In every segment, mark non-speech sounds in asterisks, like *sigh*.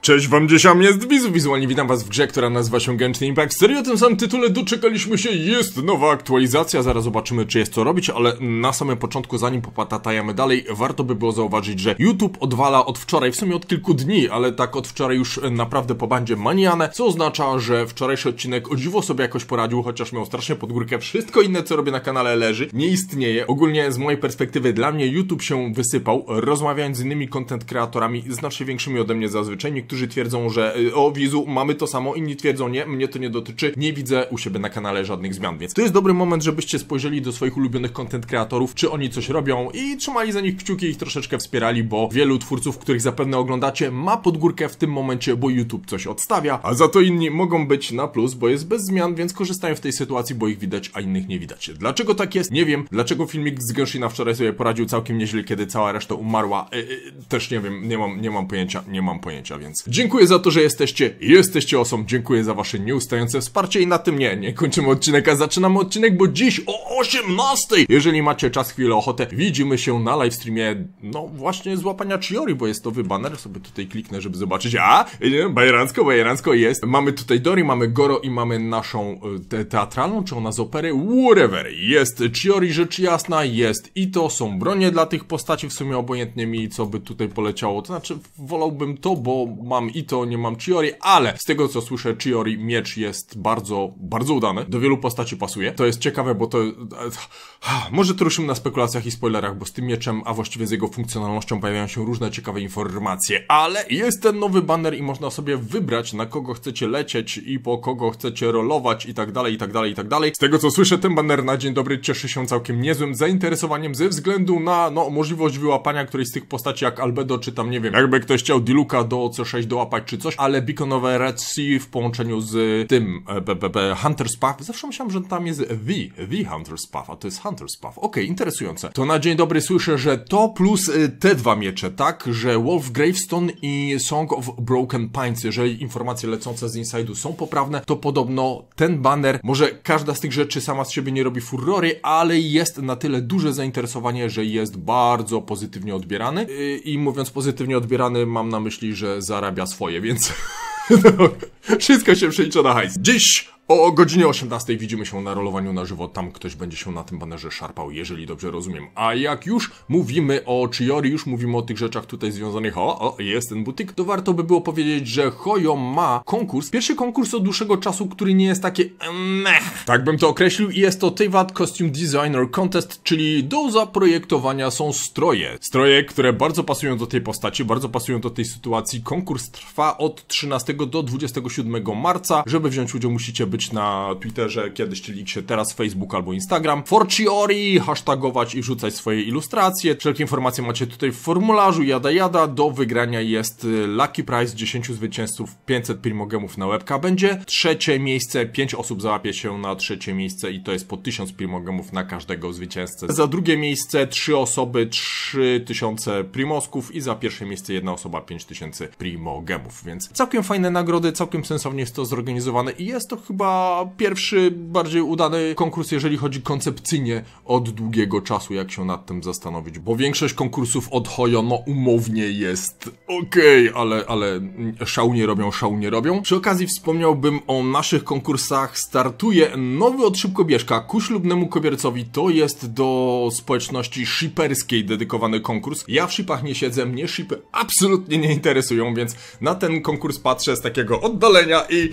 Cześć wam, dziesiam jest Wizu Wizualnie witam was w grze, która nazywa się Genshin Impact. Serio, o tym samym tytule doczekaliśmy się, jest nowa aktualizacja, zaraz zobaczymy czy jest co robić, ale na samym początku, zanim popatatajemy dalej, warto by było zauważyć, że YouTube odwala od wczoraj, w sumie od kilku dni, ale tak od wczoraj już naprawdę po bandzie manianę, co oznacza, że wczorajszy odcinek o dziwo sobie jakoś poradził, chociaż miał strasznie pod górkę, wszystko inne co robię na kanale leży, nie istnieje. Ogólnie z mojej perspektywy dla mnie YouTube się wysypał, rozmawiając z innymi content kreatorami znacznie większymi ode mnie zazwyczaj, Niektórzy twierdzą, że y, o wizu mamy to samo, inni twierdzą nie, mnie to nie dotyczy, nie widzę u siebie na kanale żadnych zmian, więc to jest dobry moment, żebyście spojrzeli do swoich ulubionych content kreatorów, czy oni coś robią i trzymali za nich kciuki, i ich troszeczkę wspierali, bo wielu twórców, których zapewne oglądacie, ma podgórkę w tym momencie, bo YouTube coś odstawia, a za to inni mogą być na plus, bo jest bez zmian, więc korzystają w tej sytuacji, bo ich widać, a innych nie widać. Dlaczego tak jest? Nie wiem. Dlaczego filmik z Genshin'a wczoraj sobie poradził całkiem nieźle, kiedy cała reszta umarła? E, e, też nie wiem, nie mam, nie mam pojęcia, nie mam pojęcia, więc Dziękuję za to, że jesteście jesteście osobą. Dziękuję za wasze nieustające wsparcie i na tym nie, nie kończymy odcinek, a zaczynamy odcinek, bo dziś o 18! Jeżeli macie czas, chwilę, ochotę, widzimy się na livestreamie, no właśnie złapania Chiori, bo jest to banner, sobie tutaj kliknę, żeby zobaczyć. A, bajeransko, bajeransko jest. Mamy tutaj Dori, mamy Goro i mamy naszą y, te, teatralną, czy ona z opery? Whatever. Jest Chiori, rzecz jasna, jest i to są bronie dla tych postaci, w sumie obojętnie mi, co by tutaj poleciało. To znaczy, wolałbym to, bo mam i to nie mam Chiori, ale z tego co słyszę, Chiori miecz jest bardzo, bardzo udany. Do wielu postaci pasuje. To jest ciekawe, bo to... Może to ruszymy na spekulacjach i spoilerach, bo z tym mieczem, a właściwie z jego funkcjonalnością pojawiają się różne ciekawe informacje, ale jest ten nowy banner i można sobie wybrać, na kogo chcecie lecieć i po kogo chcecie rolować i tak dalej, i tak dalej, i tak dalej. Z tego co słyszę, ten banner na dzień dobry cieszy się całkiem niezłym zainteresowaniem ze względu na, no, możliwość wyłapania którejś z tych postaci jak Albedo, czy tam, nie wiem, jakby ktoś chciał Diluka do C6 jakaś dołapać czy coś, ale Beaconowe Red Sea w połączeniu z tym e, b, b, b, Hunter's Path, zawsze myślałem, że tam jest V, The Hunter's Path, a to jest Hunter's Path. Okej, okay, interesujące. To na dzień dobry słyszę, że to plus e, te dwa miecze, tak? Że Wolf Gravestone i Song of Broken Pines, jeżeli informacje lecące z Inside'u są poprawne, to podobno ten banner, może każda z tych rzeczy sama z siebie nie robi furory, ale jest na tyle duże zainteresowanie, że jest bardzo pozytywnie odbierany. E, I mówiąc pozytywnie odbierany, mam na myśli, że zaraz zarabia swoje, więc... *laughs* Wszystko się przelicza na hajs. Dziś o godzinie 18 widzimy się na rolowaniu na żywo. Tam ktoś będzie się na tym banerze szarpał, jeżeli dobrze rozumiem. A jak już mówimy o Chiori, już mówimy o tych rzeczach tutaj związanych, o, o jest ten butik, to warto by było powiedzieć, że Hoyo ma konkurs. Pierwszy konkurs od dłuższego czasu, który nie jest takie meh. Tak bym to określił i jest to Teyvat Costume Designer Contest, czyli do zaprojektowania są stroje. Stroje, które bardzo pasują do tej postaci, bardzo pasują do tej sytuacji. Konkurs trwa od 13 do 27 marca. Żeby wziąć udział musicie być być na Twitterze kiedyś, czyli się teraz Facebook albo Instagram. Forciori, hashtagować i wrzucać swoje ilustracje. Wszelkie informacje macie tutaj w formularzu, jada jada. Do wygrania jest y, Lucky Prize 10 zwycięzców 500 primogemów na łebka. Będzie trzecie miejsce, 5 osób załapie się na trzecie miejsce i to jest po 1000 primogemów na każdego zwycięzcę. Za drugie miejsce 3 osoby, 3000 primosków i za pierwsze miejsce jedna osoba, 5000 primogemów. Więc całkiem fajne nagrody, całkiem sensownie jest to zorganizowane i jest to chyba pierwszy, bardziej udany konkurs, jeżeli chodzi koncepcyjnie od długiego czasu, jak się nad tym zastanowić, bo większość konkursów od Hoyo, no umownie jest okej, okay, ale, ale szał nie robią, szał nie robią. Przy okazji wspomniałbym o naszych konkursach. Startuje nowy od Szybkobieżka ku ślubnemu kobiercowi. To jest do społeczności shipperskiej dedykowany konkurs. Ja w shipach nie siedzę, mnie shipy absolutnie nie interesują, więc na ten konkurs patrzę z takiego oddalenia i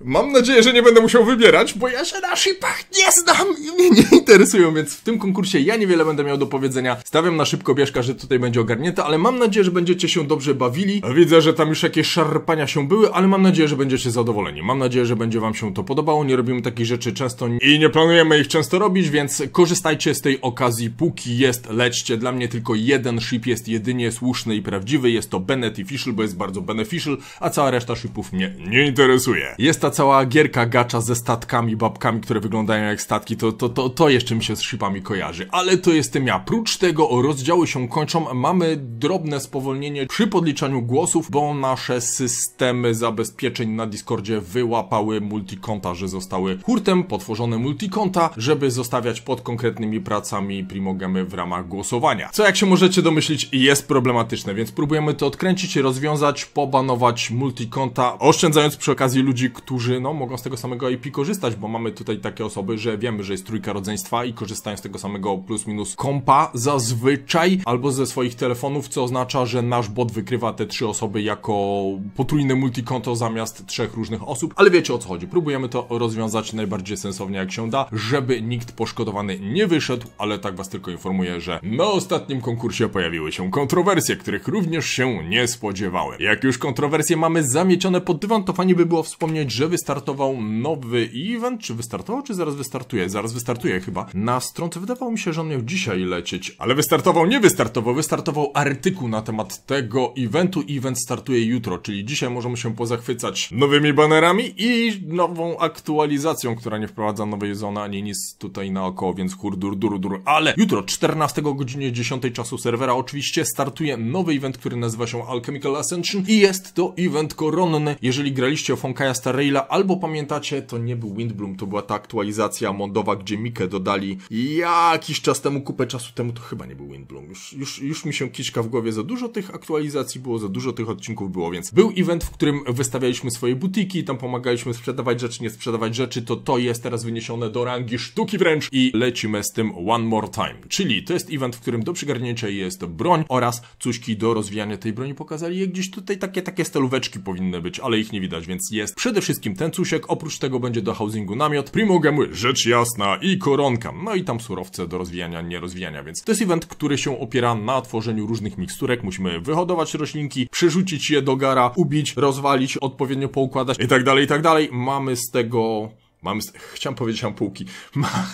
Mam nadzieję, że nie będę musiał wybierać, bo ja się na shipach nie znam i mnie nie interesują, więc w tym konkursie ja niewiele będę miał do powiedzenia. Stawiam na szybko bieżka, że tutaj będzie ogarnięte, ale mam nadzieję, że będziecie się dobrze bawili. Widzę, że tam już jakieś szarpania się były, ale mam nadzieję, że będziecie zadowoleni. Mam nadzieję, że będzie wam się to podobało. Nie robimy takich rzeczy często i nie planujemy ich często robić, więc korzystajcie z tej okazji, póki jest, lećcie. Dla mnie tylko jeden ship jest jedynie słuszny i prawdziwy. Jest to Beneficial, bo jest bardzo beneficial, a cała reszta shipów mnie nie interesuje. Jest ta ta cała gierka gacza ze statkami, babkami, które wyglądają jak statki, to, to, to, to jeszcze mi się z shipami kojarzy. Ale to jestem ja. Prócz tego rozdziały się kończą, mamy drobne spowolnienie przy podliczaniu głosów, bo nasze systemy zabezpieczeń na Discordzie wyłapały multikonta, że zostały hurtem potworzone multikonta, żeby zostawiać pod konkretnymi pracami primogemy w ramach głosowania. Co jak się możecie domyślić jest problematyczne, więc próbujemy to odkręcić, rozwiązać, pobanować multikonta, oszczędzając przy okazji ludzi, którzy drużyną mogą z tego samego IP korzystać, bo mamy tutaj takie osoby, że wiemy, że jest trójka rodzeństwa i korzystają z tego samego plus minus kompa zazwyczaj, albo ze swoich telefonów, co oznacza, że nasz bot wykrywa te trzy osoby jako potrójne multikonto zamiast trzech różnych osób, ale wiecie o co chodzi. Próbujemy to rozwiązać najbardziej sensownie jak się da, żeby nikt poszkodowany nie wyszedł, ale tak was tylko informuję, że na ostatnim konkursie pojawiły się kontrowersje, których również się nie spodziewałem. Jak już kontrowersje mamy zamiecione pod dywan, to fajnie by było wspomnieć, że wystartował nowy event, czy wystartował, czy zaraz wystartuje? Zaraz wystartuje chyba. Na stronce wydawało mi się, że on miał dzisiaj lecieć, ale wystartował, nie wystartował, wystartował artykuł na temat tego eventu. Event startuje jutro, czyli dzisiaj możemy się pozachwycać nowymi banerami i nową aktualizacją, która nie wprowadza nowej zony ani nic tutaj naokoło, więc hur, dur, dur. dur. Ale jutro, 14 godzinie 10 czasu serwera, oczywiście startuje nowy event, który nazywa się Alchemical Ascension i jest to event koronny. Jeżeli graliście o Fonkaja Raila ile albo pamiętacie, to nie był Windbloom, to była ta aktualizacja Mondowa, gdzie Mikę dodali jakiś czas temu, kupę czasu temu, to chyba nie był Windbloom. Już, już, już mi się kiszka w głowie, za dużo tych aktualizacji było, za dużo tych odcinków było, więc był event, w którym wystawialiśmy swoje butiki, tam pomagaliśmy sprzedawać rzeczy, nie sprzedawać rzeczy, to to jest teraz wyniesione do rangi sztuki wręcz i lecimy z tym one more time. Czyli to jest event, w którym do przygarnięcia jest broń oraz cuśki do rozwijania tej broni. Pokazali je gdzieś tutaj, takie, takie stelóweczki powinny być, ale ich nie widać, więc jest przede wszystkim wszystkim cusiek, oprócz tego będzie do housingu namiot, primo rzecz jasna i koronka, no i tam surowce do rozwijania, nie rozwijania, więc to jest event, który się opiera na tworzeniu różnych miksturek, musimy wyhodować roślinki, przerzucić je do gara, ubić, rozwalić, odpowiednio poukładać i tak dalej, i tak dalej. Mamy z tego... Mamy z... Chciałem powiedzieć ampułki. *laughs* Ma...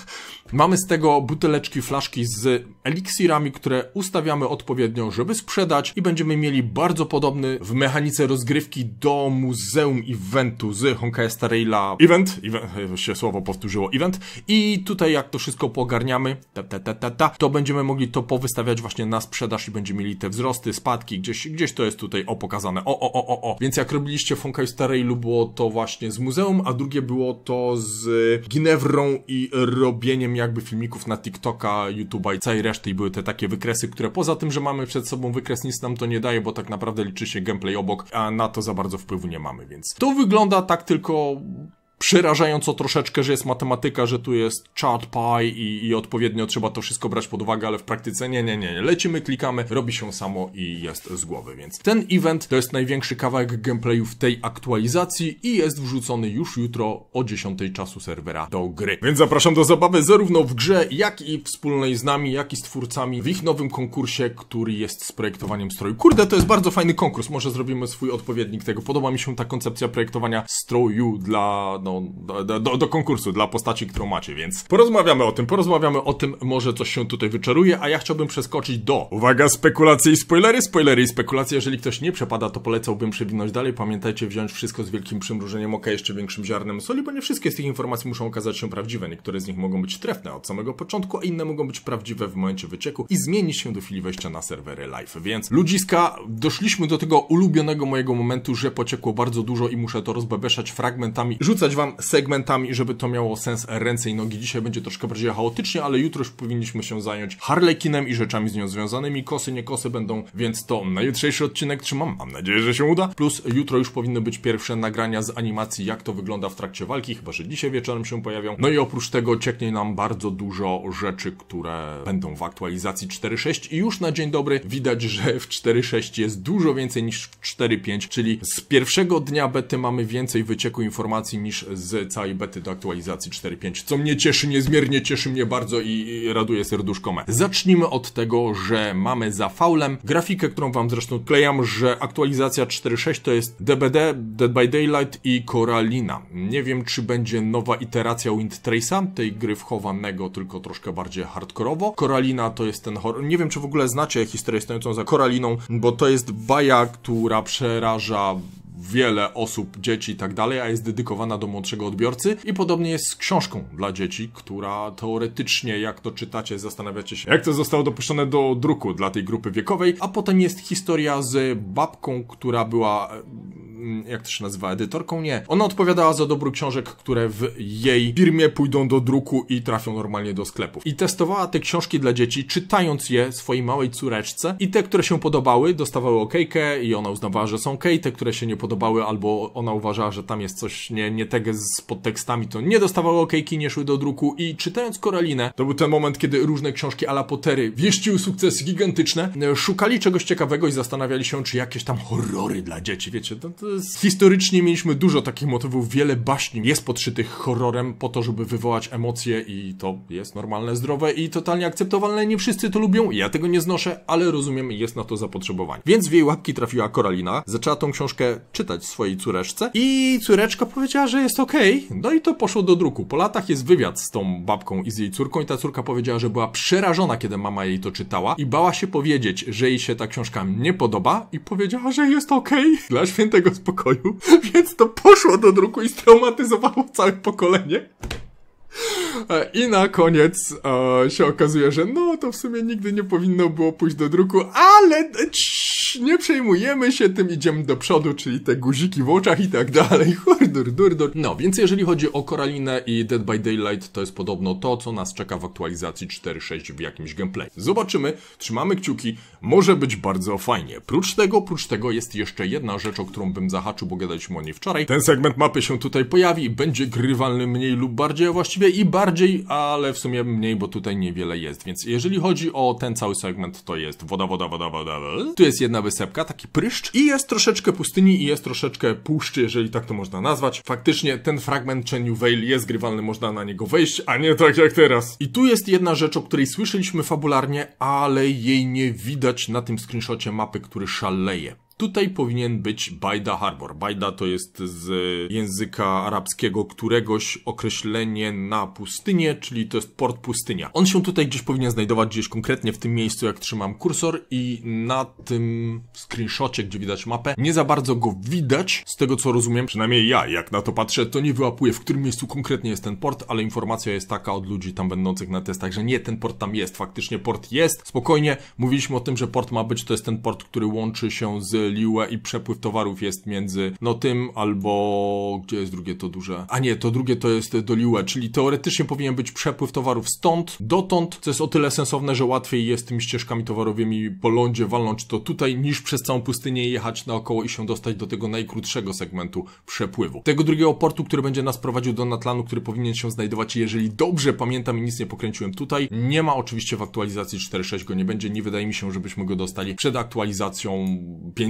Mamy z tego buteleczki, flaszki z eliksirami, które ustawiamy odpowiednio, żeby sprzedać i będziemy mieli bardzo podobny w mechanice rozgrywki do muzeum eventu z Honkai Star Raila event, event, e, się słowo powtórzyło, event i tutaj jak to wszystko pogarniamy, ta, ta, ta, ta, to będziemy mogli to powystawiać właśnie na sprzedaż i będziemy mieli te wzrosty, spadki, gdzieś, gdzieś to jest tutaj o pokazane, o, o, o, o, o. Więc jak robiliście w Honkai Star Railu było to właśnie z muzeum, a drugie było to z Ginewrą i robieniem jakby filmików na TikToka, YouTube'a i całej reszty i były te takie wykresy, które poza tym, że mamy przed sobą wykres, nic nam to nie daje, bo tak naprawdę liczy się gameplay obok, a na to za bardzo wpływu nie mamy, więc to wygląda tak tylko przerażająco troszeczkę, że jest matematyka, że tu jest chart pie i, i odpowiednio trzeba to wszystko brać pod uwagę, ale w praktyce nie, nie, nie. Lecimy, klikamy, robi się samo i jest z głowy, więc ten event to jest największy kawałek gameplayu w tej aktualizacji i jest wrzucony już jutro o 10 czasu serwera do gry. Więc zapraszam do zabawy zarówno w grze, jak i wspólnej z nami, jak i z twórcami w ich nowym konkursie, który jest z projektowaniem stroju. Kurde, to jest bardzo fajny konkurs, może zrobimy swój odpowiednik tego. Podoba mi się ta koncepcja projektowania stroju dla, no, do, do, do, konkursu, dla postaci, którą macie, więc porozmawiamy o tym, porozmawiamy o tym, może coś się tutaj wyczeruje, a ja chciałbym przeskoczyć do, uwaga, spekulacje i spoilery, spoilery i spekulacje, jeżeli ktoś nie przepada, to polecałbym przewinąć dalej, pamiętajcie wziąć wszystko z wielkim przymrużeniem oka, jeszcze większym ziarnem soli, bo nie wszystkie z tych informacji muszą okazać się prawdziwe, niektóre z nich mogą być trefne od samego początku, a inne mogą być prawdziwe w momencie wycieku i zmienić się do chwili wejścia na serwery live, więc ludziska, doszliśmy do tego ulubionego mojego momentu, że pociekło bardzo dużo i muszę to rozbebeszać fragmentami, rzucać wam segmentami, żeby to miało sens ręce i nogi. Dzisiaj będzie troszkę bardziej chaotycznie, ale jutro już powinniśmy się zająć Harlekinem i rzeczami z nią związanymi. Kosy, nie kosy będą, więc to na jutrzejszy odcinek trzymam. Mam nadzieję, że się uda. Plus jutro już powinny być pierwsze nagrania z animacji, jak to wygląda w trakcie walki, chyba że dzisiaj wieczorem się pojawią. No i oprócz tego cieknie nam bardzo dużo rzeczy, które będą w aktualizacji 4.6 i już na dzień dobry widać, że w 4.6 jest dużo więcej niż w 4.5, czyli z pierwszego dnia bety mamy więcej wycieku informacji niż z całej bety do aktualizacji 4.5, co mnie cieszy, niezmiernie cieszy mnie bardzo i, i raduje serduszko me. Zacznijmy od tego, że mamy za faulem grafikę, którą wam zresztą klejam, że aktualizacja 4.6 to jest DBD, Dead by Daylight i Coralina. Nie wiem, czy będzie nowa iteracja Wind Trace'a, tej gry wchowanego, tylko troszkę bardziej hardkorowo. Coralina to jest ten horror, nie wiem, czy w ogóle znacie historię stojącą za Coraliną, bo to jest baja, która przeraża wiele osób, dzieci i tak dalej, a jest dedykowana do młodszego odbiorcy i podobnie jest z książką dla dzieci, która teoretycznie, jak to czytacie, zastanawiacie się, jak to zostało dopuszczone do druku dla tej grupy wiekowej, a potem jest historia z babką, która była Mm, jak to się nazywa, edytorką? Nie. Ona odpowiadała za dobro książek, które w jej firmie pójdą do druku i trafią normalnie do sklepów. I testowała te książki dla dzieci, czytając je swojej małej córeczce i te, które się podobały, dostawały okejkę i ona uznawała, że są okej, okay. te, które się nie podobały albo ona uważała, że tam jest coś nie, nie tego z podtekstami, to nie dostawały okejki, nie szły do druku i czytając Koralinę, to był ten moment, kiedy różne książki Ala Pottery wieściły sukcesy gigantyczne, e, szukali czegoś ciekawego i zastanawiali się, czy jakieś tam horrory dla dzieci, wiecie, to, to historycznie mieliśmy dużo takich motywów, wiele baśni jest podszytych horrorem po to, żeby wywołać emocje i to jest normalne, zdrowe i totalnie akceptowalne. Nie wszyscy to lubią, ja tego nie znoszę, ale rozumiem, jest na to zapotrzebowanie. Więc w jej łapki trafiła Koralina, zaczęła tą książkę czytać swojej córeczce i córeczka powiedziała, że jest okej. Okay. No i to poszło do druku. Po latach jest wywiad z tą babką i z jej córką i ta córka powiedziała, że była przerażona, kiedy mama jej to czytała i bała się powiedzieć, że jej się ta książka nie podoba i powiedziała, że jest okej. Okay. Dla świętego pokoju, *laughs* więc to poszło do druku i straumatyzowało całe pokolenie. E, I na koniec e, się okazuje, że no to w sumie nigdy nie powinno było pójść do druku, ale cii, nie przejmujemy się tym, idziemy do przodu, czyli te guziki w oczach i tak dalej. *laughs* dur, dur, dur. No, więc jeżeli chodzi o Koralinę i Dead by Daylight, to jest podobno to, co nas czeka w aktualizacji 4.6 w jakimś gameplay. Zobaczymy, trzymamy kciuki, może być bardzo fajnie. Prócz tego, prócz tego jest jeszcze jedna rzecz, o którą bym zahaczył, bo gadaliśmy o niej wczoraj. Ten segment mapy się tutaj pojawi, będzie grywalny mniej lub bardziej, a właściwie i bardziej, ale w sumie mniej, bo tutaj niewiele jest. Więc jeżeli chodzi o ten cały segment, to jest woda, woda, woda, woda. Tu jest jedna wysepka, taki pryszcz i jest troszeczkę pustyni i jest troszeczkę puszczy, jeżeli tak to można nazwać nazwać. Faktycznie ten fragment Cheniu Vale jest grywalny, można na niego wejść, a nie tak jak teraz. I tu jest jedna rzecz, o której słyszeliśmy fabularnie, ale jej nie widać na tym screenshocie mapy, który szaleje. Tutaj powinien być Bajda Harbor. Bajda to jest z języka arabskiego któregoś określenie na pustynię, czyli to jest port pustynia. On się tutaj gdzieś powinien znajdować, gdzieś konkretnie w tym miejscu, jak trzymam kursor i na tym screenshocie, gdzie widać mapę, nie za bardzo go widać, z tego co rozumiem, przynajmniej ja, jak na to patrzę, to nie wyłapuję, w którym miejscu konkretnie jest ten port, ale informacja jest taka od ludzi tam będących na testach, że nie, ten port tam jest, faktycznie port jest, spokojnie, mówiliśmy o tym, że port ma być, to jest ten port, który łączy się z Liue i przepływ towarów jest między no tym albo gdzie jest drugie to duże? A nie, to drugie to jest do Liue, czyli teoretycznie powinien być przepływ towarów stąd dotąd, co jest o tyle sensowne, że łatwiej jest tymi ścieżkami towarowymi po lądzie walnąć to tutaj niż przez całą pustynię jechać naokoło i się dostać do tego najkrótszego segmentu przepływu. Tego drugiego portu, który będzie nas prowadził do Natlanu, który powinien się znajdować, jeżeli dobrze pamiętam i nic nie pokręciłem tutaj, nie ma oczywiście w aktualizacji 4.6 go nie będzie, nie wydaje mi się, żebyśmy go dostali przed aktualizacją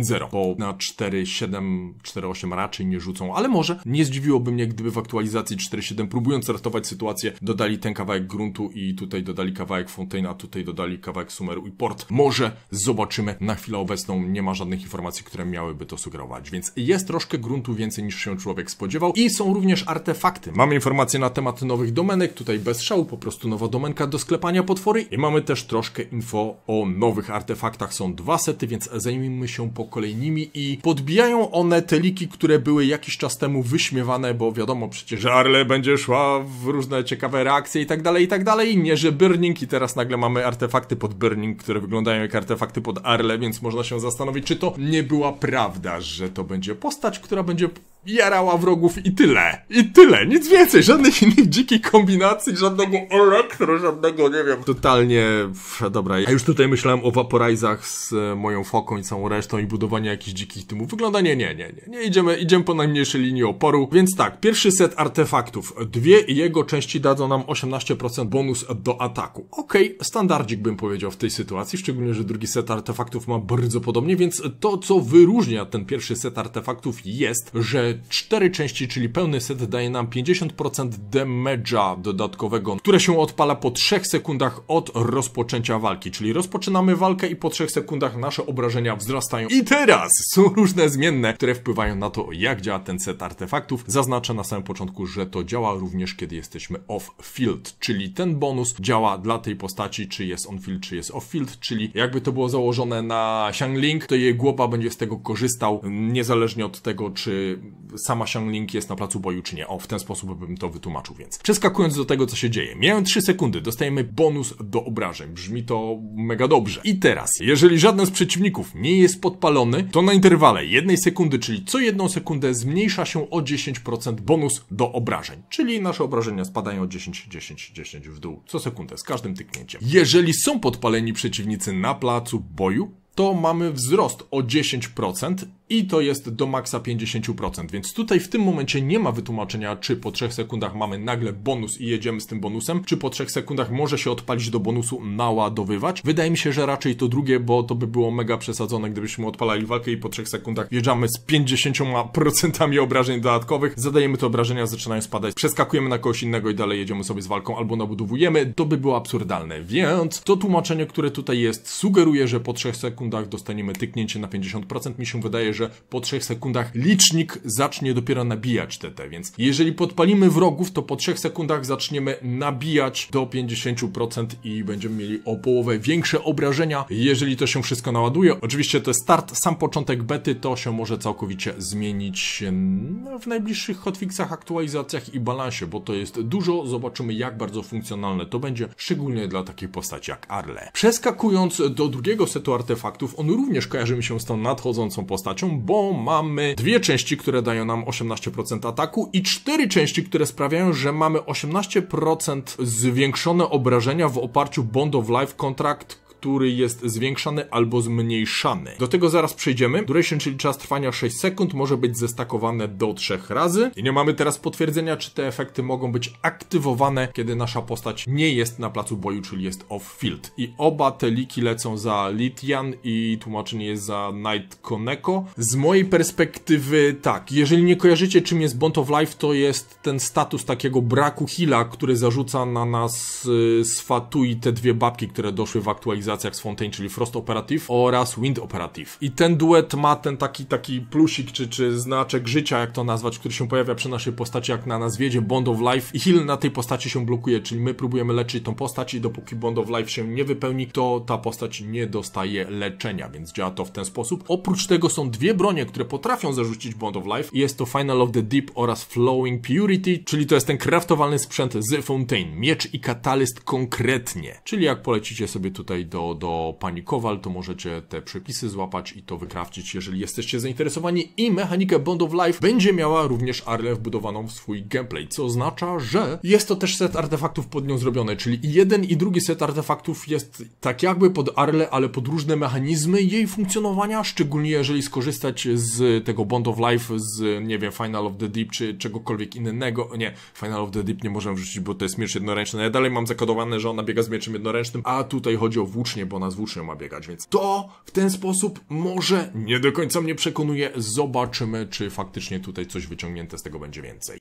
1.0, bo na 4.7, 4.8 raczej nie rzucą, ale może nie zdziwiłoby mnie, gdyby w aktualizacji 4.7 próbując ratować sytuację, dodali ten kawałek gruntu i tutaj dodali kawałek Fonteina, tutaj dodali kawałek Sumeru i Port. Może zobaczymy, na chwilę obecną nie ma żadnych informacji, które miałyby to sugerować, więc jest troszkę gruntu więcej niż się człowiek spodziewał i są również artefakty. Mamy informacje na temat nowych domenek, tutaj bez szału, po prostu nowa domenka do sklepania potwory i mamy też troszkę info o nowych artefaktach, są dwa sety, więc zajmijmy się po kolejnymi i podbijają one te liki, które były jakiś czas temu wyśmiewane, bo wiadomo przecież, że Arle będzie szła w różne ciekawe reakcje i tak dalej, i tak dalej. Nie, że Burning i teraz nagle mamy artefakty pod Burning, które wyglądają jak artefakty pod Arle, więc można się zastanowić, czy to nie była prawda, że to będzie postać, która będzie jarała wrogów i tyle. I tyle, nic więcej, żadnych innych dzikich kombinacji, żadnego elektro, żadnego, nie wiem. Totalnie, pff, dobra, ja już tutaj myślałem o vaporizach z e, moją foką i całą resztą i budowanie jakichś dzikich tymów. Wygląda nie, nie, nie, nie, nie idziemy, idziemy po najmniejszej linii oporu. Więc tak, pierwszy set artefaktów. Dwie jego części dadzą nam 18% bonus do ataku. Okej, okay, standardzik bym powiedział w tej sytuacji, szczególnie, że drugi set artefaktów ma bardzo podobnie, więc to, co wyróżnia ten pierwszy set artefaktów jest, że 4 części, czyli pełny set daje nam 50% damage'a dodatkowego, które się odpala po 3 sekundach od rozpoczęcia walki, czyli rozpoczynamy walkę i po 3 sekundach nasze obrażenia wzrastają. I teraz są różne zmienne, które wpływają na to, jak działa ten set artefaktów. Zaznaczę na samym początku, że to działa również, kiedy jesteśmy off-field, czyli ten bonus działa dla tej postaci, czy jest on-field, czy jest off-field, czyli jakby to było założone na Xiangling, to jej głowa będzie z tego korzystał, niezależnie od tego, czy sama Shang jest na placu boju, czy nie. O, w ten sposób bym to wytłumaczył, więc. Przeskakując do tego, co się dzieje. Miałem 3 sekundy, dostajemy bonus do obrażeń. Brzmi to mega dobrze. I teraz, jeżeli żaden z przeciwników nie jest podpalony, to na interwale jednej sekundy, czyli co jedną sekundę zmniejsza się o 10% bonus do obrażeń. Czyli nasze obrażenia spadają o 10, 10, 10 w dół co sekundę, z każdym tyknięciem. Jeżeli są podpaleni przeciwnicy na placu boju, to mamy wzrost o 10% i to jest do maksa 50%, więc tutaj w tym momencie nie ma wytłumaczenia, czy po 3 sekundach mamy nagle bonus i jedziemy z tym bonusem, czy po 3 sekundach może się odpalić do bonusu naładowywać. Wydaje mi się, że raczej to drugie, bo to by było mega przesadzone, gdybyśmy odpalali walkę i po 3 sekundach wjeżdżamy z 50% obrażeń dodatkowych, zadajemy te obrażenia, zaczynają spadać, przeskakujemy na kogoś innego i dalej jedziemy sobie z walką albo nabudowujemy, to by było absurdalne, więc to tłumaczenie, które tutaj jest, sugeruje, że po 3 sekundach sekundach dostaniemy tyknięcie na 50%. Mi się wydaje, że po 3 sekundach licznik zacznie dopiero nabijać TT, więc jeżeli podpalimy wrogów, to po 3 sekundach zaczniemy nabijać do 50% i będziemy mieli o połowę większe obrażenia, jeżeli to się wszystko naładuje. Oczywiście to jest start, sam początek bety, to się może całkowicie zmienić no, w najbliższych hotfixach, aktualizacjach i balansie, bo to jest dużo. Zobaczymy, jak bardzo funkcjonalne to będzie, szczególnie dla takiej postaci jak Arle. Przeskakując do drugiego setu artefaktów, faktów, on również kojarzy mi się z tą nadchodzącą postacią, bo mamy dwie części, które dają nam 18% ataku i cztery części, które sprawiają, że mamy 18% zwiększone obrażenia w oparciu Bond of Life kontrakt który jest zwiększany albo zmniejszany. Do tego zaraz przejdziemy. Duration, czyli czas trwania 6 sekund, może być zestakowane do 3 razy. I nie mamy teraz potwierdzenia, czy te efekty mogą być aktywowane, kiedy nasza postać nie jest na placu boju, czyli jest off-field. I oba te liki lecą za Litian i tłumaczenie jest za Night Koneko. Z mojej perspektywy tak, jeżeli nie kojarzycie czym jest Bond of Life, to jest ten status takiego braku heala, który zarzuca na nas yy, Sfatu i te dwie babki, które doszły w aktualizacji aktualizacjach z Fontaine, czyli Frost Operative oraz Wind Operative. I ten duet ma ten taki, taki plusik, czy, czy znaczek życia, jak to nazwać, który się pojawia przy naszej postaci, jak na nazwiedzie Bond of Life i heal na tej postaci się blokuje, czyli my próbujemy leczyć tą postać i dopóki Bond of Life się nie wypełni, to ta postać nie dostaje leczenia, więc działa to w ten sposób. Oprócz tego są dwie bronie, które potrafią zarzucić Bond of Life. Jest to Final of the Deep oraz Flowing Purity, czyli to jest ten kraftowalny sprzęt z Fontaine. Miecz i katalyst konkretnie. Czyli jak polecicie sobie tutaj do do, pani Kowal, to możecie te przepisy złapać i to wykrafcić, jeżeli jesteście zainteresowani. I mechanikę Bond of Life będzie miała również Arle wbudowaną w swój gameplay, co oznacza, że jest to też set artefaktów pod nią zrobiony, czyli i jeden i drugi set artefaktów jest tak jakby pod Arle, ale pod różne mechanizmy jej funkcjonowania, szczególnie jeżeli skorzystać z tego Bond of Life, z nie wiem, Final of the Deep czy czegokolwiek innego. Nie, Final of the Deep nie możemy wrzucić, bo to jest miecz jednoręczny. Ja dalej mam zakodowane, że ona biega z mieczem jednoręcznym, a tutaj chodzi o włócznię włócznie, bo na włócznią ma biegać, więc to w ten sposób może nie do końca mnie przekonuje. Zobaczymy, czy faktycznie tutaj coś wyciągnięte z tego będzie więcej.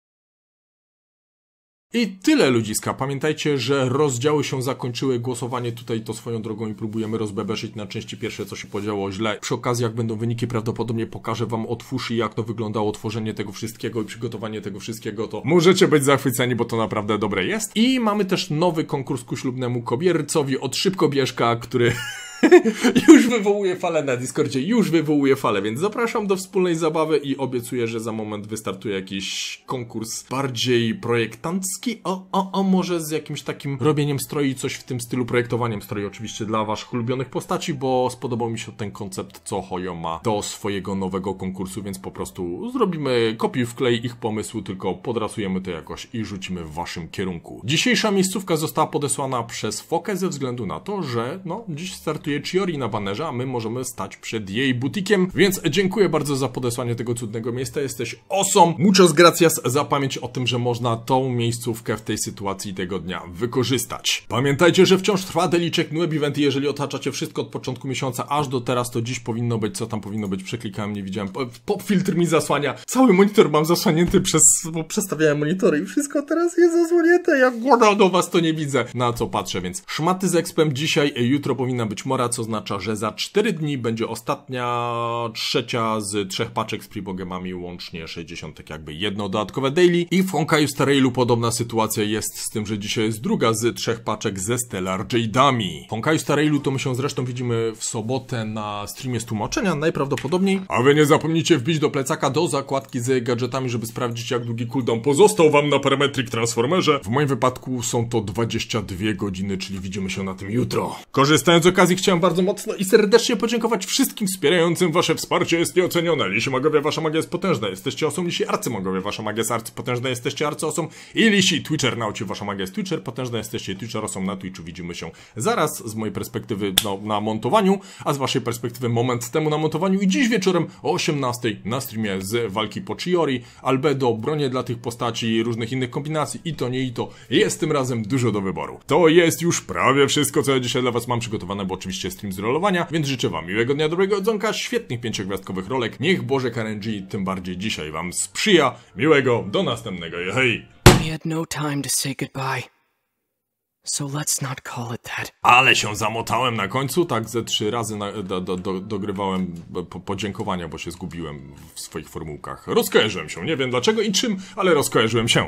I tyle ludziska. Pamiętajcie, że rozdziały się zakończyły, głosowanie tutaj to swoją drogą i próbujemy rozbebeszyć na części pierwsze, co się podziało źle. Przy okazji, jak będą wyniki, prawdopodobnie pokażę wam otwórz i jak to wyglądało tworzenie tego wszystkiego i przygotowanie tego wszystkiego, to możecie być zachwyceni, bo to naprawdę dobre jest. I mamy też nowy konkurs ku ślubnemu kobiercowi od Szybkobieżka, który *laughs* *laughs* już wywołuję falę na Discordzie, już wywołuję falę, więc zapraszam do wspólnej zabawy i obiecuję, że za moment wystartuje jakiś konkurs bardziej projektancki, o, o, o może z jakimś takim robieniem stroi, coś w tym stylu, projektowaniem stroi oczywiście dla waszych ulubionych postaci, bo spodobał mi się ten koncept, co Hojo ma do swojego nowego konkursu, więc po prostu zrobimy kopiuj wklej ich pomysłu, tylko podrasujemy to jakoś i rzucimy w waszym kierunku. Dzisiejsza miejscówka została podesłana przez Fokę ze względu na to, że no, dziś startuje Chiori na banerze, a my możemy stać przed jej butikiem, więc dziękuję bardzo za podesłanie tego cudnego miejsca, jesteś awesome, Muchas gracias za pamięć o tym, że można tą miejscówkę w tej sytuacji tego dnia wykorzystać. Pamiętajcie, że wciąż trwa deliczek New Event jeżeli otaczacie wszystko od początku miesiąca aż do teraz, to dziś powinno być, co tam powinno być, przeklikałem, nie widziałem, filtr mi zasłania, cały monitor mam zasłanięty przez, bo przestawiałem monitory i wszystko teraz jest zasłonięte, ja gorąco do was to nie widzę, na co patrzę, więc szmaty z expem dzisiaj, e, jutro powinna być mora co oznacza, że za 4 dni będzie ostatnia trzecia z trzech paczek z Pribogemami, łącznie 60, tak jakby jedno dodatkowe daily. I w Honkaju Starailu podobna sytuacja jest z tym, że dzisiaj jest druga z trzech paczek ze Stellar Jade'ami. W Honkaju Starailu to my się zresztą widzimy w sobotę na streamie z tłumaczenia, najprawdopodobniej. A wy nie zapomnijcie wbić do plecaka do zakładki z gadżetami, żeby sprawdzić jak długi cooldown pozostał wam na Parametric Transformerze. W moim wypadku są to 22 godziny, czyli widzimy się na tym jutro. Korzystając z okazji chciałem chciałem bardzo mocno i serdecznie podziękować wszystkim wspierającym. Wasze wsparcie jest nieocenione. Lisi magowie, wasza magia jest potężna. Jesteście osą lisi arcymagowie, wasza magia jest potężna. Jesteście osą i lisi Twitcher nauczy, wasza magia jest Twitcher potężna. Jesteście Twitcher osą na Twitchu. Widzimy się zaraz z mojej perspektywy no, na montowaniu, a z waszej perspektywy moment temu na montowaniu i dziś wieczorem o 18 na streamie z walki po Chiori, Albedo, bronie dla tych postaci, i różnych innych kombinacji i to nie i to. Jest tym razem dużo do wyboru. To jest już prawie wszystko, co ja dzisiaj dla was mam przygotowane, bo oczywiście oczywiście stream z rolowania, więc życzę Wam miłego dnia, dobrego odzonka, świetnych pięciogwiazdkowych rolek, niech Boże RNG tym bardziej dzisiaj Wam sprzyja, miłego, do następnego, hej! No so let's not call it that. Ale się zamotałem na końcu, tak ze trzy razy na, do, do, do, dogrywałem e, po, podziękowania, bo się zgubiłem w swoich formułkach. Rozkojarzyłem się, nie wiem dlaczego i czym, ale rozkojarzyłem się.